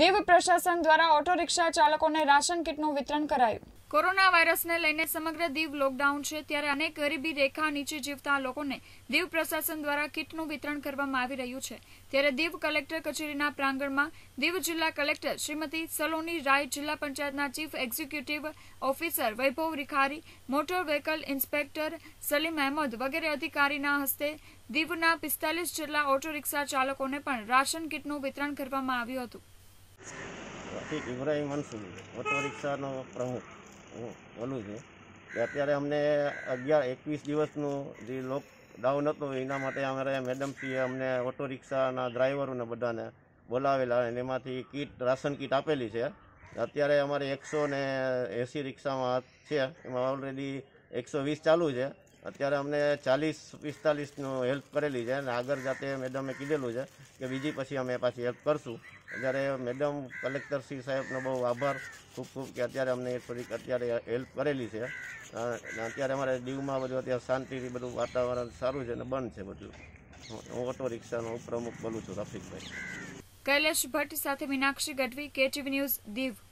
દીવ પ્રશાસન દ્વારા auto rickshaw ચાલકોને રાશન કિટનું વિતરણ કરાયું કોરોના વાયરસને લઈને સમગ્ર દીવ લોકડાઉન છે ત્યારે અનેક ગરીબી રેખા નીચે જીવતા લોકોને દીવ પ્રશાસન દ્વારા કીટનું વિતરણ કરવામાં આવી રહ્યું છે ત્યારે દીવ કલેક્ટર કચેરીના પ્રાંગણમાં દીવ જિલ્લા કલેક્ટર શ્રીમતી સલોની રાય જિલ્લા પંચાયતના chief executive officer Vaibhav Rikhari motor vehicle inspector Salim Ahmed વગેરે અધિકારીના હસ્તે દીવના પિસ્તાલીસ જેટલા ઓટો રિક્ષા ચાલકોને પણ રાશન કીટનું વિતરણ કરવામાં આવ્યું હતું રફીક ઇબ્રાહીમ મનસુરી ઓટો રિક્ષાનો પ્રમુખ હું બોલું છું કે અત્યારે અમને અગિયાર એકવીસ દિવસનું જે લોકડાઉન હતું એના માટે અમારે મેડમ મેડમશ્રીએ અમને ઓટો રિક્ષાના ડ્રાઈવરોને બધાને બોલાવેલા અને એમાંથી કીટ રાશન કીટ આપેલી છે અત્યારે અમારે એકસો ને એંસી રિક્ષામાં છે એમાં ઓલરેડી એકસો વીસ ચાલુ છે અત્યારે અમને ચાલીસ પિસ્તાલીસનું હેલ્પ કરેલી છે અને આગળ જાતે મેડમે કીધેલું છે કે બીજી પછી અમે પાછી હેલ્પ કરશું જ્યારે મેડમ કલેક્ટર શ્રી સાહેબનો બહુ આભાર ખૂબ ખૂબ કે અત્યારે અમને થોડીક અત્યારે હેલ્પ કરેલી છે અત્યારે અમારે દીવમાં બધું અત્યારે શાંતિથી બધું વાતાવરણ સારું છે અને બંધ છે બધું હું ઓટો રિક્ષાનો પ્રમુખ બોલું છું રફીકભાઈ કૈલેશ ભટ્ટ સાથે મીનાક્ષી ગઢવી કેટીવી ન્યૂઝ દીવ